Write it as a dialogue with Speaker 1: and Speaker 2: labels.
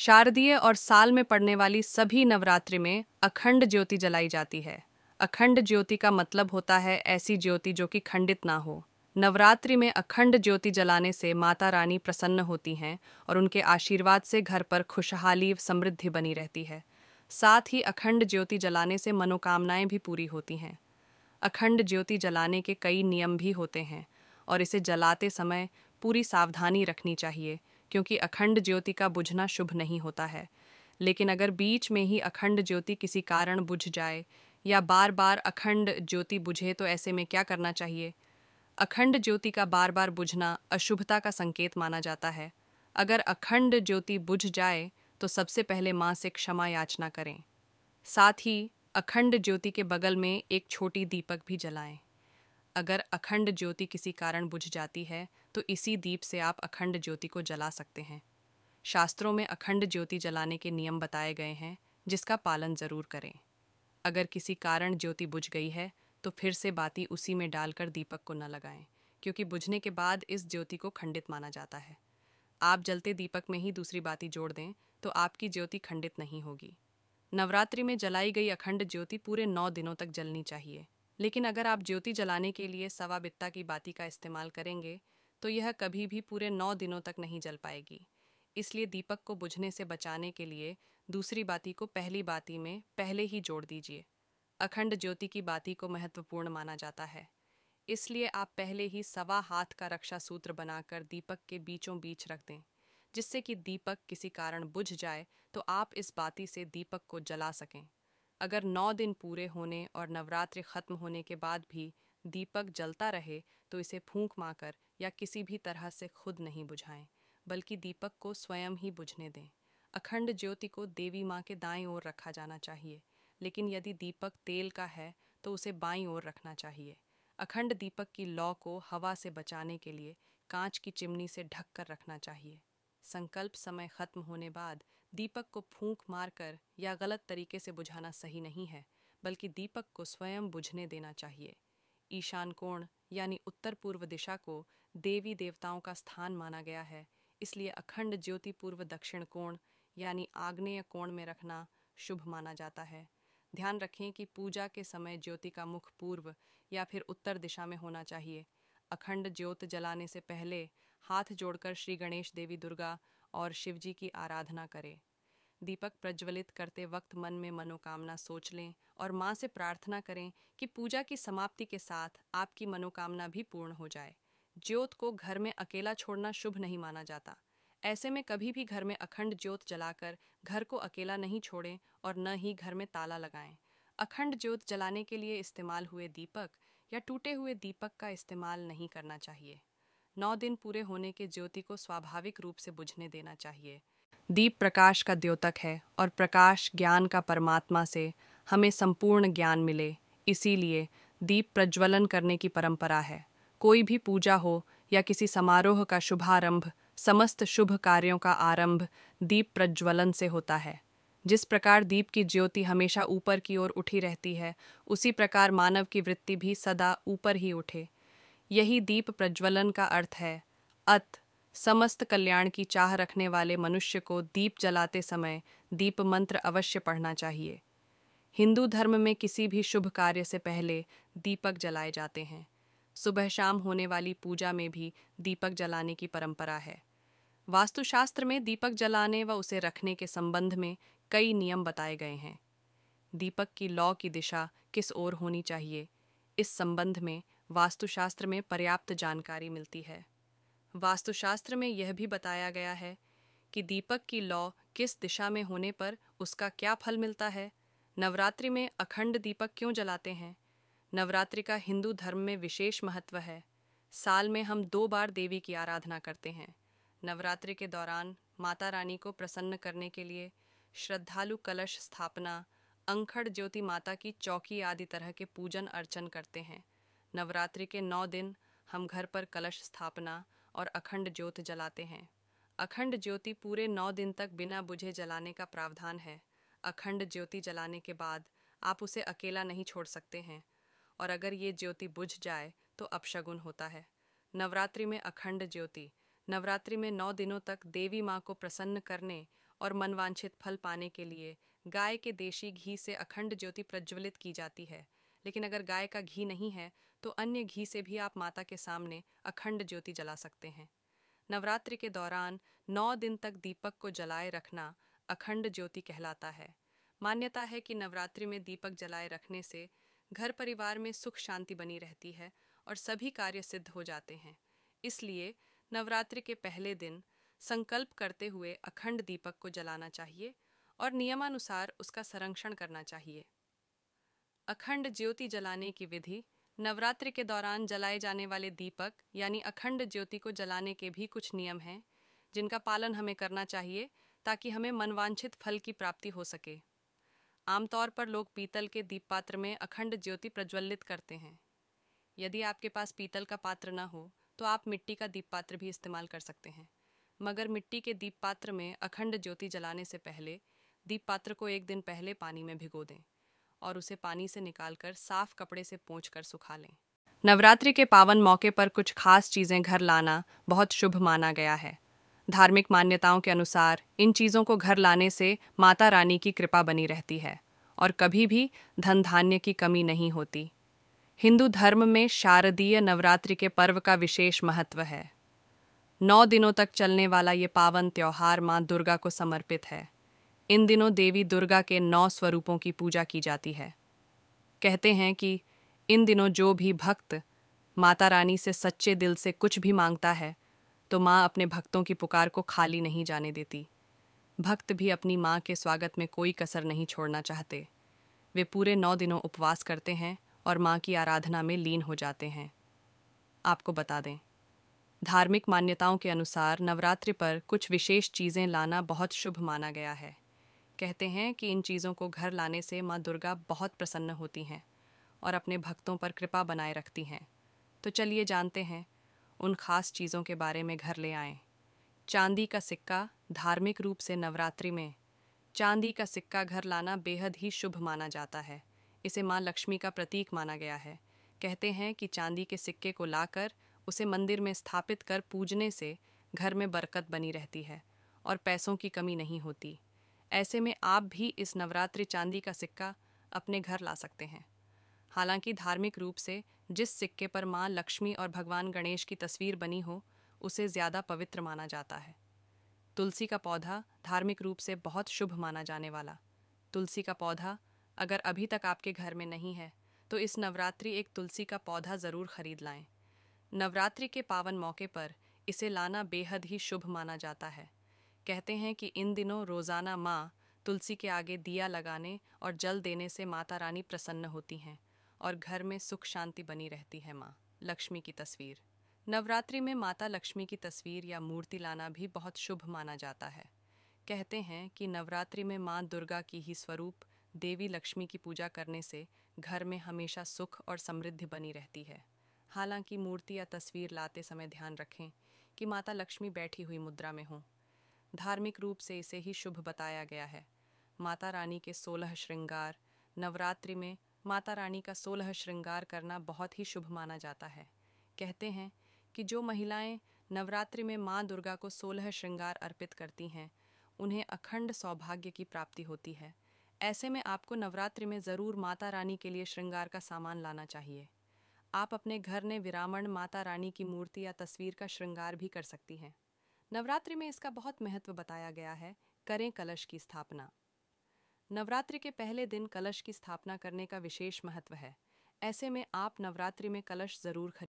Speaker 1: शारदीय और साल में पड़ने वाली सभी नवरात्रि में अखंड ज्योति जलाई जाती है अखंड ज्योति का मतलब होता है ऐसी ज्योति जो कि खंडित ना हो नवरात्रि में अखंड ज्योति जलाने से माता रानी प्रसन्न होती हैं और उनके आशीर्वाद से घर पर खुशहाली समृद्धि बनी रहती है साथ ही अखंड ज्योति जलाने से मनोकामनाएं भी पूरी होती हैं अखंड ज्योति जलाने के कई नियम भी होते हैं और इसे जलाते समय पूरी सावधानी रखनी चाहिए क्योंकि अखंड ज्योति का बुझना शुभ नहीं होता है लेकिन अगर बीच में ही अखंड ज्योति किसी कारण बुझ जाए या बार बार अखंड ज्योति बुझे तो ऐसे में क्या करना चाहिए अखंड ज्योति का बार बार बुझना अशुभता का संकेत माना जाता है अगर अखंड ज्योति बुझ जाए तो सबसे पहले माँ से क्षमा याचना करें साथ ही अखंड ज्योति के बगल में एक छोटी दीपक भी जलाएं अगर अखंड ज्योति किसी कारण बुझ जाती है तो इसी दीप से आप अखंड ज्योति को जला सकते हैं शास्त्रों में अखंड ज्योति जलाने के नियम बताए गए हैं जिसका पालन जरूर करें अगर किसी कारण ज्योति बुझ गई है तो फिर से बाती उसी में डालकर दीपक को न लगाएं क्योंकि बुझने के बाद इस ज्योति को खंडित माना जाता है आप जलते दीपक में ही दूसरी बाती जोड़ दें तो आपकी ज्योति खंडित नहीं होगी नवरात्रि में जलाई गई अखंड ज्योति पूरे नौ दिनों तक जलनी चाहिए लेकिन अगर आप ज्योति जलाने के लिए सवा बित्ता की बाती का इस्तेमाल करेंगे तो यह कभी भी पूरे नौ दिनों तक नहीं जल पाएगी इसलिए दीपक को बुझने से बचाने के लिए दूसरी बाती को पहली बाती में पहले ही जोड़ दीजिए अखंड ज्योति की बाती को महत्वपूर्ण माना जाता है इसलिए आप पहले ही सवा हाथ का रक्षा सूत्र बनाकर दीपक के बीचों बीच रख दें जिससे कि दीपक किसी कारण बुझ जाए तो आप इस बाती से दीपक को जला सकें अगर नौ दिन पूरे होने और नवरात्रि खत्म होने के बाद भी दीपक जलता रहे तो इसे फूंक मारकर या किसी भी तरह से खुद नहीं बुझाएं बल्कि दीपक को स्वयं ही बुझने दें अखंड ज्योति को देवी माँ के दाएं ओर रखा जाना चाहिए लेकिन यदि दीपक तेल का है तो उसे बाई ओर रखना चाहिए अखंड दीपक की लौ को हवा से बचाने के लिए कांच की चिमनी से ढक कर रखना चाहिए संकल्प समय खत्म होने बाद दीपक को फूंक मारकर या गलत तरीके से बुझाना सही नहीं है बल्कि दीपक को स्वयं बुझने देना चाहिए ईशान कोण यानी उत्तर पूर्व दिशा को देवी देवताओं का स्थान माना गया है इसलिए अखंड ज्योति पूर्व दक्षिण कोण यानी आग्नेय कोण में रखना शुभ माना जाता है ध्यान रखें कि पूजा के समय ज्योति का मुख पूर्व या फिर उत्तर दिशा में होना चाहिए अखंड ज्योत जलाने से पहले हाथ जोड़कर श्री गणेश देवी दुर्गा और शिवजी की आराधना करें दीपक प्रज्वलित करते वक्त मन में मनोकामना सोच लें और माँ से प्रार्थना करें कि पूजा की समाप्ति के साथ आपकी मनोकामना भी पूर्ण हो जाए ज्योत को घर में अकेला छोड़ना शुभ नहीं माना जाता ऐसे में कभी भी घर में अखंड ज्योत जलाकर घर को अकेला नहीं छोड़ें और न ही घर में ताला लगाएं अखंड ज्योत जलाने के लिए इस्तेमाल हुए दीपक या टूटे हुए दीपक का इस्तेमाल नहीं करना चाहिए नौ दिन पूरे होने के ज्योति को स्वाभाविक रूप से बुझने देना चाहिए दीप प्रकाश का द्योतक है और प्रकाश ज्ञान का परमात्मा से हमें संपूर्ण ज्ञान मिले इसीलिए दीप प्रज्वलन करने की परंपरा है कोई भी पूजा हो या किसी समारोह का शुभारंभ समस्त शुभ कार्यों का आरंभ दीप प्रज्वलन से होता है जिस प्रकार दीप की ज्योति हमेशा ऊपर की ओर उठी रहती है उसी प्रकार मानव की वृत्ति भी सदा ऊपर ही उठे यही दीप प्रज्वलन का अर्थ है अत समस्त कल्याण की चाह रखने वाले मनुष्य को दीप जलाते समय दीप मंत्र अवश्य पढ़ना चाहिए हिंदू धर्म में किसी भी शुभ कार्य से पहले दीपक जलाए जाते हैं सुबह शाम होने वाली पूजा में भी दीपक जलाने की परंपरा है वास्तुशास्त्र में दीपक जलाने व उसे रखने के संबंध में कई नियम बताए गए हैं दीपक की लौ की दिशा किस ओर होनी चाहिए इस संबंध में वास्तुशास्त्र में पर्याप्त जानकारी मिलती है वास्तुशास्त्र में यह भी बताया गया है कि दीपक की लौ किस दिशा में होने पर उसका क्या फल मिलता है नवरात्रि में अखंड दीपक क्यों जलाते हैं नवरात्रि का हिंदू धर्म में विशेष महत्व है साल में हम दो बार देवी की आराधना करते हैं नवरात्रि के दौरान माता रानी को प्रसन्न करने के लिए श्रद्धालु कलश स्थापना अंखड़ ज्योति माता की चौकी आदि तरह के पूजन अर्चन करते हैं नवरात्रि के नौ दिन हम घर पर कलश स्थापना और अखंड ज्योत जलाते हैं अखंड ज्योति पूरे नौ दिन तक बिना बुझे जलाने का प्रावधान है अखंड ज्योति जलाने के बाद आप उसे अकेला नहीं छोड़ सकते हैं और अगर ये ज्योति बुझ जाए तो अपशगुन होता है नवरात्रि में अखंड ज्योति नवरात्रि में नौ दिनों तक देवी माँ को प्रसन्न करने और मनवांछित फल पाने के लिए गाय के देशी घी से अखंड ज्योति प्रज्वलित की जाती है लेकिन अगर गाय का घी नहीं है तो अन्य घी से भी आप माता के सामने अखंड ज्योति जला सकते हैं नवरात्रि के दौरान नौ दिन तक दीपक को जलाए रखना अखंड ज्योति कहलाता है मान्यता है कि नवरात्रि में दीपक जलाए रखने से घर परिवार में सुख शांति बनी रहती है और सभी कार्य सिद्ध हो जाते हैं इसलिए नवरात्रि के पहले दिन संकल्प करते हुए अखंड दीपक को जलाना चाहिए और नियमानुसार उसका संरक्षण करना चाहिए अखंड ज्योति जलाने की विधि नवरात्रि के दौरान जलाए जाने वाले दीपक यानी अखंड ज्योति को जलाने के भी कुछ नियम हैं जिनका पालन हमें करना चाहिए ताकि हमें मनवांछित फल की प्राप्ति हो सके आमतौर पर लोग पीतल के दीप पात्र में अखंड ज्योति प्रज्वलित करते हैं यदि आपके पास पीतल का पात्र ना हो तो आप मिट्टी का दीप पात्र भी इस्तेमाल कर सकते हैं मगर मिट्टी के दीप पात्र में अखंड ज्योति जलाने से पहले दीप पात्र को एक दिन पहले पानी में भिगो दें और उसे पानी से निकालकर साफ कपड़े से पोंछ कर सुखा लें नवरात्रि के पावन मौके पर कुछ खास चीज़ें घर लाना बहुत शुभ माना गया है धार्मिक मान्यताओं के अनुसार इन चीज़ों को घर लाने से माता रानी की कृपा बनी रहती है और कभी भी धन धान्य की कमी नहीं होती हिंदू धर्म में शारदीय नवरात्रि के पर्व का विशेष महत्व है नौ दिनों तक चलने वाला ये पावन त्यौहार माँ दुर्गा को समर्पित है इन दिनों देवी दुर्गा के नौ स्वरूपों की पूजा की जाती है कहते हैं कि इन दिनों जो भी भक्त माता रानी से सच्चे दिल से कुछ भी मांगता है तो माँ अपने भक्तों की पुकार को खाली नहीं जाने देती भक्त भी अपनी माँ के स्वागत में कोई कसर नहीं छोड़ना चाहते वे पूरे नौ दिनों उपवास करते हैं और माँ की आराधना में लीन हो जाते हैं आपको बता दें धार्मिक मान्यताओं के अनुसार नवरात्रि पर कुछ विशेष चीज़ें लाना बहुत शुभ माना गया है कहते हैं कि इन चीज़ों को घर लाने से माँ दुर्गा बहुत प्रसन्न होती हैं और अपने भक्तों पर कृपा बनाए रखती हैं तो चलिए जानते हैं उन खास चीज़ों के बारे में घर ले आएँ चांदी का सिक्का धार्मिक रूप से नवरात्रि में चांदी का सिक्का घर लाना बेहद ही शुभ माना जाता है इसे माँ लक्ष्मी का प्रतीक माना गया है कहते हैं कि चांदी के सिक्के को लाकर उसे मंदिर में स्थापित कर पूजने से घर में बरकत बनी रहती है और पैसों की कमी नहीं होती ऐसे में आप भी इस नवरात्रि चांदी का सिक्का अपने घर ला सकते हैं हालांकि धार्मिक रूप से जिस सिक्के पर माँ लक्ष्मी और भगवान गणेश की तस्वीर बनी हो उसे ज़्यादा पवित्र माना जाता है तुलसी का पौधा धार्मिक रूप से बहुत शुभ माना जाने वाला तुलसी का पौधा अगर अभी तक आपके घर में नहीं है तो इस नवरात्रि एक तुलसी का पौधा ज़रूर खरीद लाएं। नवरात्रि के पावन मौके पर इसे लाना बेहद ही शुभ माना जाता है कहते हैं कि इन दिनों रोज़ाना माँ तुलसी के आगे दिया लगाने और जल देने से माता रानी प्रसन्न होती हैं और घर में सुख शांति बनी रहती है माँ लक्ष्मी की तस्वीर नवरात्रि में माता लक्ष्मी की तस्वीर या मूर्ति लाना भी बहुत शुभ माना जाता है कहते हैं कि नवरात्रि में माँ दुर्गा की ही स्वरूप देवी लक्ष्मी की पूजा करने से घर में हमेशा सुख और समृद्धि बनी रहती है हालांकि मूर्ति या तस्वीर लाते समय ध्यान रखें कि माता लक्ष्मी बैठी हुई मुद्रा में हों धार्मिक रूप से इसे ही शुभ बताया गया है माता रानी के सोलह श्रृंगार नवरात्रि में माता रानी का सोलह श्रृंगार करना बहुत ही शुभ माना जाता है कहते हैं कि जो महिलाएं नवरात्रि में माँ दुर्गा को सोलह श्रृंगार अर्पित करती हैं उन्हें अखंड सौभाग्य की प्राप्ति होती है ऐसे में आपको नवरात्रि में ज़रूर माता रानी के लिए श्रृंगार का सामान लाना चाहिए आप अपने घर में विरामण माता रानी की मूर्ति या तस्वीर का श्रृंगार भी कर सकती हैं नवरात्रि में इसका बहुत महत्व बताया गया है करें कलश की स्थापना नवरात्रि के पहले दिन कलश की स्थापना करने का विशेष महत्व है ऐसे में आप नवरात्रि में कलश जरूर खरीद